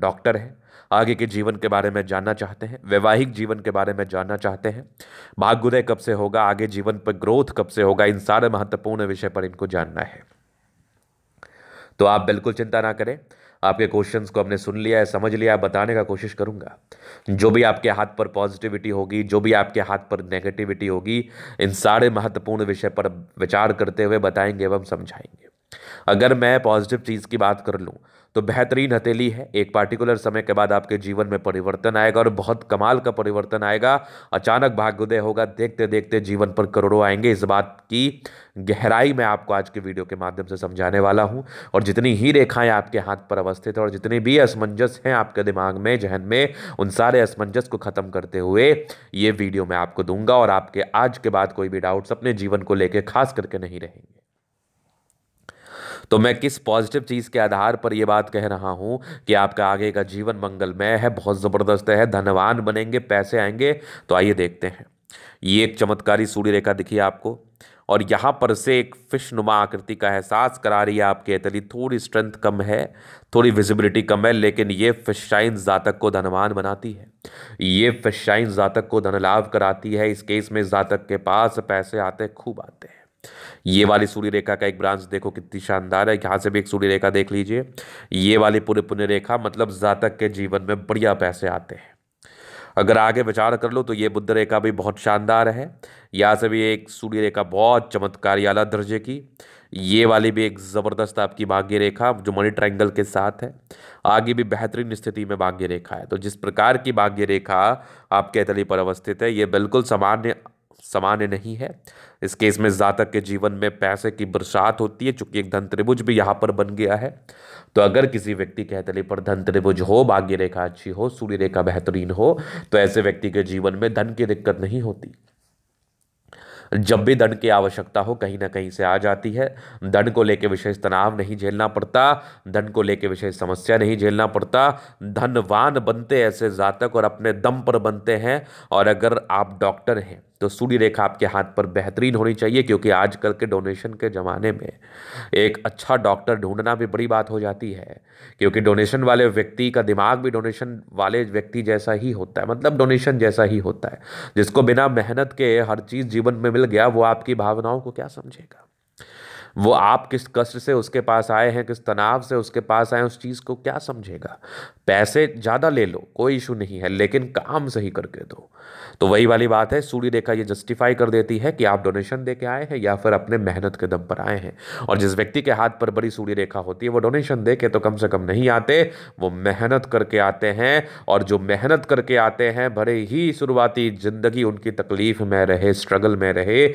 doctor हैं आगे के जीवन के बारे में जानना चाहते हैं वैवाहिक जीवन के बारे में जानना चाहते हैं भाग्योदय कब से होगा आगे जीवन पर ग्रोथ कब से होगा इन सारे महत्वपूर्ण विषय पर इनको जानना है तो आप बिल्कुल चिंता ना करें आपके क्वेश्चंस को हमने सुन लिया है समझ लिया है बताने का कोशिश करूंगा जो भी आपके हाथ पर पॉजिटिविटी होगी जो भी आपके हाथ पर नेगेटिविटी होगी इन सारे महत्वपूर्ण विषय पर विचार करते हुए बताएंगे एवं समझाएंगे अगर मैं पॉजिटिव चीज़ की बात कर लूँ तो बेहतरीन हथेली है एक पार्टिकुलर समय के बाद आपके जीवन में परिवर्तन आएगा और बहुत कमाल का परिवर्तन आएगा अचानक भाग्योदय होगा देखते देखते जीवन पर करोड़ों आएंगे इस बात की गहराई मैं आपको आज के वीडियो के माध्यम से समझाने वाला हूँ और जितनी ही रेखाएं आपके हाथ पर अवस्थित है और जितने भी असमंजस हैं आपके दिमाग में जहन में उन सारे असमंजस को ख़त्म करते हुए ये वीडियो मैं आपको दूंगा और आपके आज के बाद कोई भी डाउट्स अपने जीवन को लेकर खास करके नहीं रहेंगे तो मैं किस पॉजिटिव चीज़ के आधार पर ये बात कह रहा हूँ कि आपका आगे का जीवन मंगलमय है बहुत ज़बरदस्त है धनवान बनेंगे पैसे आएंगे तो आइए देखते हैं ये एक चमत्कारी सूर्य रेखा दिखी आपको और यहाँ पर से एक फिश नुमा आकृति का एहसास करा रही है आपके इतनी थोड़ी स्ट्रेंथ कम है थोड़ी विजिबिलिटी कम है लेकिन ये फिश शाइन जातक को धनवान बनाती है ये फिश शाइन जातक को धन लाभ कराती है इस केस में जातक के पास पैसे आते खूब आते हैं ये वाली सूर्य रेखा का एक ब्रांच देखो कितनी शानदार है यहाँ से भी एक सूर्य रेखा देख लीजिए ये वाली पूरी पुण्य रेखा मतलब जातक के जीवन में बढ़िया पैसे आते हैं अगर आगे विचार कर लो तो ये बुद्ध रेखा भी बहुत शानदार है यहाँ से भी एक सूर्य रेखा बहुत चमत्कारी आला दर्जे की ये वाली भी एक ज़बरदस्त आपकी भाग्य रेखा जो मनी ट्रायंगल के साथ है आगे भी बेहतरीन स्थिति में भाग्य रेखा है तो जिस प्रकार की भाग्य रेखा आपके तली पर अवस्थित है ये बिल्कुल सामान्य सामान्य नहीं है इस केस में जातक के जीवन में पैसे की बरसात होती है चूंकि एक धन त्रिभुज भी यहाँ पर बन गया है तो अगर किसी व्यक्ति के हथेली पर धन त्रिभुज हो भाग्य रेखा अच्छी हो सूर्य रेखा बेहतरीन हो तो ऐसे व्यक्ति के जीवन में धन की दिक्कत नहीं होती जब भी धन की आवश्यकता हो कहीं ना कहीं से आ जाती है धन को लेकर विशेष तनाव नहीं झेलना पड़ता धन को लेकर विशेष समस्या नहीं झेलना पड़ता धनवान बनते ऐसे जातक और अपने दम पर बनते हैं और अगर आप डॉक्टर हैं तो सूर्य रेखा आपके हाथ पर बेहतरीन होनी चाहिए क्योंकि आजकल के डोनेशन के ज़माने में एक अच्छा डॉक्टर ढूंढना भी बड़ी बात हो जाती है क्योंकि डोनेशन वाले व्यक्ति का दिमाग भी डोनेशन वाले व्यक्ति जैसा ही होता है मतलब डोनेशन जैसा ही होता है जिसको बिना मेहनत के हर चीज़ जीवन में मिल गया वो आपकी भावनाओं को क्या समझेगा वो आप किस कष्ट से उसके पास आए हैं किस तनाव से उसके पास आए उस चीज़ को क्या समझेगा पैसे ज़्यादा ले लो कोई इशू नहीं है लेकिन काम सही करके दो तो वही वाली बात है सूर्य रेखा ये जस्टिफाई कर देती है कि आप डोनेशन दे के आए हैं या फिर अपने मेहनत के दम पर आए हैं और जिस व्यक्ति के हाथ पर बड़ी सूर्य रेखा होती है वो डोनेशन दे के तो कम से कम नहीं आते वो मेहनत करके आते हैं और जो मेहनत करके आते हैं भले ही शुरुआती ज़िंदगी उनकी तकलीफ़ में रहे स्ट्रगल में रहे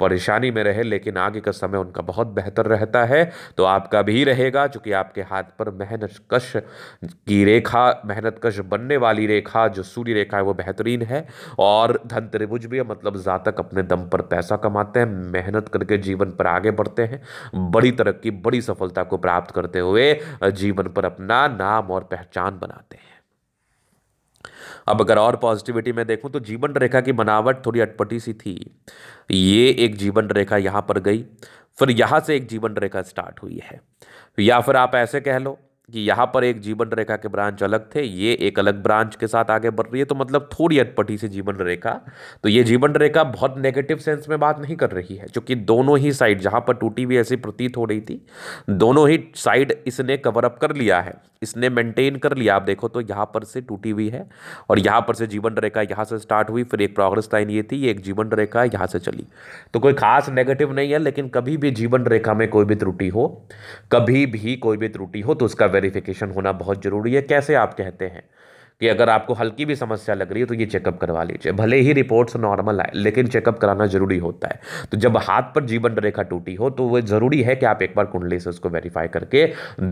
परेशानी में रहे लेकिन आगे का समय उनका बहुत बेहतर रहता है तो आपका भी रहेगा चूँकि आपके हाथ पर मेहनत कश की रेखा मेहनत कश बनने वाली रेखा जो सूर्य रेखा है वो बेहतरीन है और धन त्रिभुज भी है मतलब जातक अपने दम पर पैसा कमाते हैं मेहनत करके जीवन पर आगे बढ़ते हैं बड़ी तरक्की बड़ी सफलता को प्राप्त करते हुए जीवन पर अपना नाम और पहचान बनाते हैं अब अगर और पॉजिटिविटी में देखूं तो जीवन रेखा की बनावट थोड़ी अटपटी सी थी ये एक जीवन रेखा यहाँ पर गई फिर यहाँ से एक जीवन रेखा स्टार्ट हुई है या फिर आप ऐसे कह लो कि यहाँ पर एक जीवन रेखा के ब्रांच अलग थे ये एक अलग ब्रांच के साथ आगे बढ़ रही है तो मतलब थोड़ी अटपटी से जीवन रेखा तो ये जीवन रेखा बहुत नेगेटिव सेंस में बात नहीं कर रही है क्योंकि दोनों ही साइड जहाँ पर टूटी हुई ऐसी प्रतीत हो रही थी दोनों ही साइड इसने कवर अप कर लिया है इसने मेंटेन कर लिया आप देखो तो यहाँ पर से टूटी हुई है और यहाँ पर से जीवन रेखा यहाँ से स्टार्ट हुई फिर एक प्रोग्रेस लाइन ये थी ये एक जीवन रेखा यहाँ से चली तो कोई खास नेगेटिव नहीं है लेकिन कभी भी जीवन रेखा में कोई भी त्रुटि हो कभी भी कोई भी त्रुटि हो तो उसका वेरिफिकेशन होना बहुत ज़रूरी है कैसे आप कहते हैं कि अगर आपको हल्की भी समस्या लग रही है तो ये चेकअप करवा लीजिए भले ही रिपोर्ट्स नॉर्मल आए लेकिन चेकअप कराना जरूरी होता है तो जब हाथ पर जीवन रेखा टूटी हो तो वह ज़रूरी है कि आप एक बार कुंडली से उसको वेरीफाई करके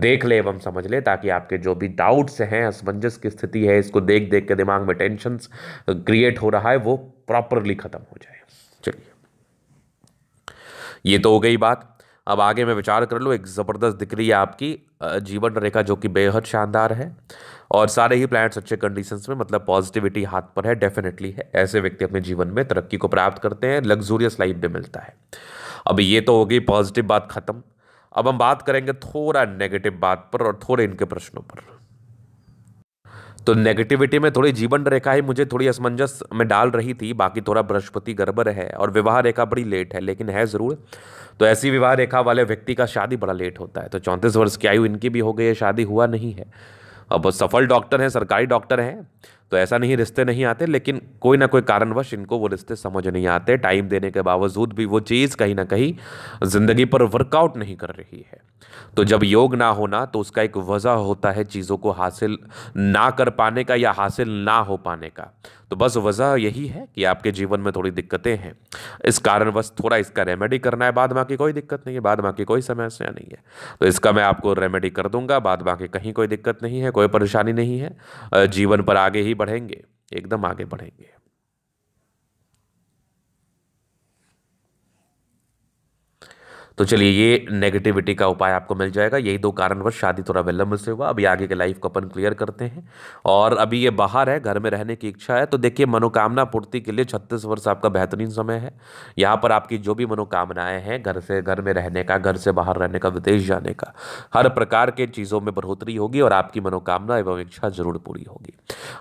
देख ले एवं समझ ले ताकि आपके जो भी डाउट्स हैं असमंजस की स्थिति है इसको देख देख के दिमाग में टेंशन क्रिएट हो रहा है वो प्रॉपरली ख़त्म हो जाए चलिए ये तो हो गई बात अब आगे मैं विचार कर लूँ एक ज़बरदस्त दिख रही आपकी जीवन रेखा जो कि बेहद शानदार है और सारे ही प्लैनेट्स अच्छे कंडीशंस में मतलब पॉजिटिविटी हाथ पर है डेफिनेटली है ऐसे व्यक्ति अपने जीवन में तरक्की को प्राप्त करते हैं लग्जूरियस लाइफ भी मिलता है अब ये तो होगी पॉजिटिव बात ख़त्म अब हम बात करेंगे थोड़ा नेगेटिव बात पर और थोड़े इनके प्रश्नों पर तो नेगेटिविटी में थोड़ी जीवन रेखा ही मुझे थोड़ी असमंजस में डाल रही थी बाकी थोड़ा बृहस्पति गड़बड़ है और विवाह रेखा बड़ी लेट है लेकिन है ज़रूर तो ऐसी विवाह रेखा वाले व्यक्ति का शादी बड़ा लेट होता है तो चौंतीस वर्ष की आयु इनकी भी हो गई है शादी हुआ नहीं है अब सफल डॉक्टर हैं सरकारी डॉक्टर हैं तो ऐसा नहीं रिश्ते नहीं आते लेकिन कोई ना कोई कारणवश इनको वो रिश्ते समझ नहीं आते टाइम देने के बावजूद भी वो चीज़ कहीं ना कहीं ज़िंदगी पर वर्कआउट नहीं कर रही है तो जब योग ना होना तो उसका एक वजह होता है चीज़ों को हासिल ना कर पाने का या हासिल ना हो पाने का तो बस वजह यही है कि आपके जीवन में थोड़ी दिक्कतें हैं इस कारण बस थोड़ा इसका रेमेडी करना है बाद बाकी कोई दिक्कत नहीं है बाद बाकी कोई समस्या नहीं है तो इसका मैं आपको रेमेडी कर दूंगा बाद बाकी कहीं कोई दिक्कत नहीं है कोई परेशानी नहीं है जीवन पर आगे ही बढ़ेंगे एकदम आगे बढ़ेंगे तो चलिए ये नेगेटिविटी का उपाय आपको मिल जाएगा यही दो कारणवश शादी थोड़ा विलंब से हुआ अभी आगे के लाइफ को अपन क्लियर करते हैं और अभी ये बाहर है घर में रहने की इच्छा है तो देखिए मनोकामना पूर्ति के लिए छत्तीस वर्ष आपका बेहतरीन समय है यहाँ पर आपकी जो भी मनोकामनाएं हैं घर से घर में रहने का घर से बाहर रहने का विदेश जाने का हर प्रकार के चीज़ों में बढ़ोतरी होगी और आपकी मनोकामना एवं इच्छा जरूर पूरी होगी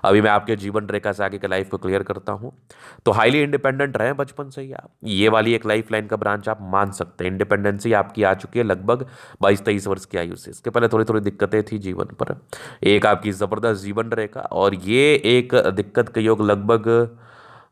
अभी मैं आपके जीवन रेखा से आगे के लाइफ को क्लियर करता हूँ तो हाईली इंडिपेंडेंट रहें बचपन से ही आप ये वाली एक लाइफ लाइन का ब्रांच आप मान सकते हैं इंडिपेंडेंट डिपेंडेंसी आपकी आ चुकी है लगभग बाईस तेईस वर्ष की आयु से इसके पहले थोड़ी थोड़ी दिक्कतें थी जीवन पर एक आपकी ज़बरदस्त जीवन रेखा और ये एक दिक्कत के योग लगभग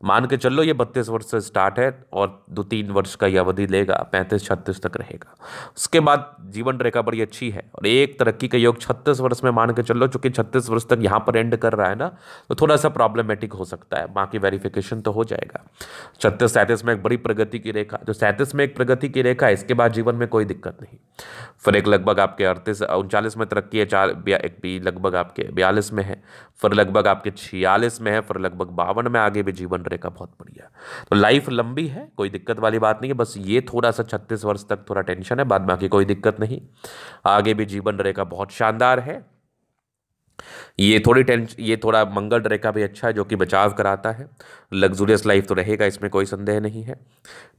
मान के चलो ये बत्तीस वर्ष से स्टार्ट है और दो तीन वर्ष का यह अवधि लेगा पैंतीस छत्तीस तक रहेगा उसके बाद जीवन रेखा बड़ी अच्छी है और एक तरक्की का योग छत्तीस वर्ष में मान के चलो चूंकि छत्तीस वर्ष तक यहाँ पर एंड कर रहा है ना तो थोड़ा सा प्रॉब्लमेटिक हो सकता है बाकी वेरिफिकेशन तो हो जाएगा छत्तीस सैंतीस में एक बड़ी प्रगति की रेखा जो तो सैंतीस में एक प्रगति की रेखा है इसके बाद जीवन में कोई दिक्कत नहीं फिर एक लगभग आपके अड़तीस उनचालीस में तरक्की है चार एक भी लगभग आपके बयालीस में है फिर लगभग आपके छियालीस में है फिर लगभग बावन में आगे भी जीवन रेखा का बहुत बढ़िया तो लाइफ लंबी है कोई दिक्कत वाली बात नहीं है बस ये थोड़ा सा छत्तीस वर्ष तक थोड़ा टेंशन है बाद बाकी कोई दिक्कत नहीं आगे भी जीवन रेखा बहुत शानदार है ये थोड़ी टेंशन ये थोड़ा मंगल रेखा भी अच्छा है जो कि बचाव कराता है लग्जूरियस लाइफ तो रहेगा इसमें कोई संदेह नहीं है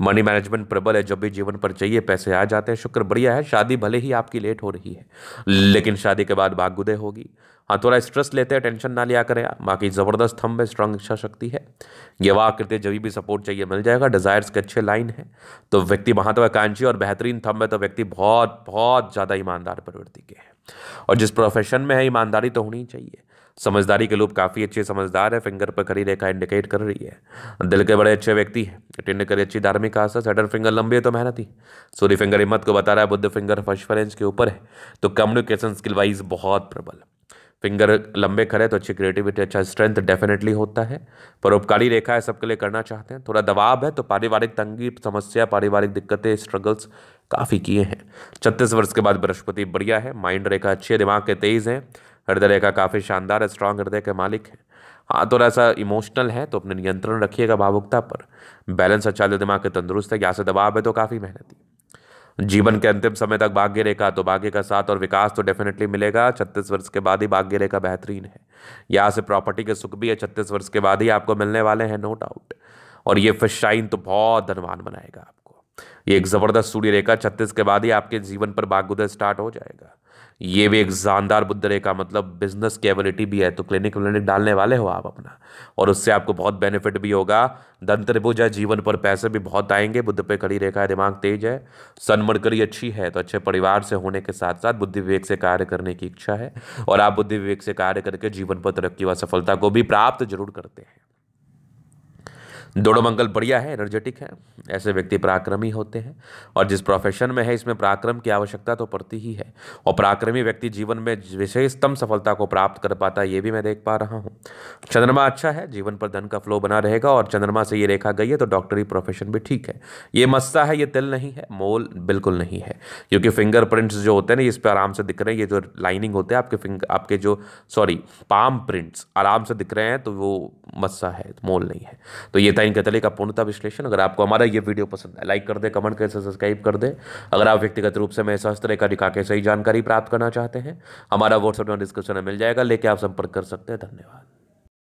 मनी मैनेजमेंट प्रबल है जब भी जीवन पर चाहिए पैसे आ जाते हैं शुक्र बढ़िया है शादी भले ही आपकी लेट हो रही है लेकिन शादी के बाद भागुदय होगी हाँ थोड़ा स्ट्रेस लेते हैं टेंशन ना लिया करें बाकी ज़बरदस्त थम्ब है स्ट्रांग इच्छा शक्ति है ये वाह करते जब भी सपोर्ट चाहिए मिल जाएगा डिज़ायर्स के अच्छे लाइन है तो व्यक्ति महत्वाकांक्षी और बेहतरीन थम्ब है तो व्यक्ति बहुत बहुत ज़्यादा ईमानदार प्रवृत्ति के हैं और जिस प्रोफेशन में है ईमानदारी तो होनी चाहिए समझदारी के लोग काफ़ी अच्छे समझदार है फिंगर पर खड़ी रेखा इंडिकेट कर रही है दिल के बड़े अच्छे व्यक्ति हैं अटेंड करी अच्छी धार्मिक आशा सेटर फिंगर लंबी है तो मेहनत ही सूर्य फिंगर हिम्मत को बता रहा है बुद्ध फिंगर फर्स्ट के ऊपर है तो कम्युनिकेशन स्किल वाइज बहुत प्रबल है फिंगर लंबे करें तो अच्छी क्रिएटिविटी अच्छा स्ट्रेंथ डेफिनेटली होता है परोपकारी रेखा है सबके लिए करना चाहते हैं थोड़ा दबाव है तो पारिवारिक तंगी समस्या पारिवारिक दिक्कतें स्ट्रगल्स काफ़ी किए हैं छत्तीस वर्ष के बाद बृहस्पति बढ़िया है माइंड रेखा अच्छी है दिमाग के तेज़ हैं हृदय रेखा काफ़ी शानदार है स्ट्रांग हृदय के मालिक हैं हाँ थोड़ा सा इमोशनल है तो अपने नियंत्रण रखिएगा भावुकता पर बैलेंस अच्छा तो दिमाग के तंदुरुस्त है यहाँ से दबाव है तो काफ़ी मेहनती जीवन के अंतिम समय तक भाग्य रेखा तो भाग्य का साथ और विकास तो डेफिनेटली मिलेगा छत्तीस वर्ष के बाद ही भाग्य रेखा बेहतरीन है यहाँ से प्रॉपर्टी के सुख भी है छत्तीस वर्ष के बाद ही आपको मिलने वाले हैं नो डाउट और ये फिश शाइन तो बहुत धनवान बनाएगा आपको ये एक ज़बरदस्त सूर्य रेखा छत्तीस के बाद ही आपके जीवन पर बागुदा स्टार्ट हो जाएगा ये भी एक जानदार बुद्ध रेखा मतलब बिजनेस कैबिलिटी भी है तो क्लिनिक व्लिनिक डालने वाले हो आप अपना और उससे आपको बहुत बेनिफिट भी होगा धन त्रिभुज है जीवन पर पैसे भी बहुत आएंगे बुद्ध पे खड़ी रेखा है दिमाग तेज है सनमरकरी अच्छी है तो अच्छे परिवार से होने के साथ साथ बुद्धि विवेक से कार्य करने की इच्छा है और आप बुद्धि विवेक से कार्य करके जीवन पर तरक्की व सफलता को भी प्राप्त जरूर करते हैं दोनों मंगल बढ़िया है एनर्जेटिक है ऐसे व्यक्ति पराक्रमी होते हैं और जिस प्रोफेशन में है इसमें पराक्रम की आवश्यकता तो पड़ती ही है और पराक्रमी व्यक्ति जीवन में विशेषतम सफलता को प्राप्त कर पाता है ये भी मैं देख पा रहा हूँ चंद्रमा अच्छा है जीवन पर धन का फ्लो बना रहेगा और चंद्रमा से ये रेखा गई है तो डॉक्टरी प्रोफेशन भी ठीक है ये मस्सा है ये तिल नहीं है मोल बिल्कुल नहीं है क्योंकि फिंगर प्रिंट्स जो होते हैं ना इस पर आराम से दिख रहे हैं ये जो लाइनिंग होते हैं आपके फिंगर आपके जो सॉरी पाम प्रिंट्स आराम से दिख रहे हैं तो वो मस्सा है मोल नहीं है तो ये था इब्राहिम गतले का पूर्णता विश्लेषण अगर आपको हमारा ये वीडियो पसंद है लाइक कर दे कमेंट कर सब्सक्राइब कर दे अगर आप व्यक्तिगत रूप से मेरे शस्त्र का दिखा के सही जानकारी प्राप्त करना चाहते हैं हमारा व्हाट्सएप में डिस्क्रिप्शन में मिल जाएगा लेके आप संपर्क कर सकते हैं धन्यवाद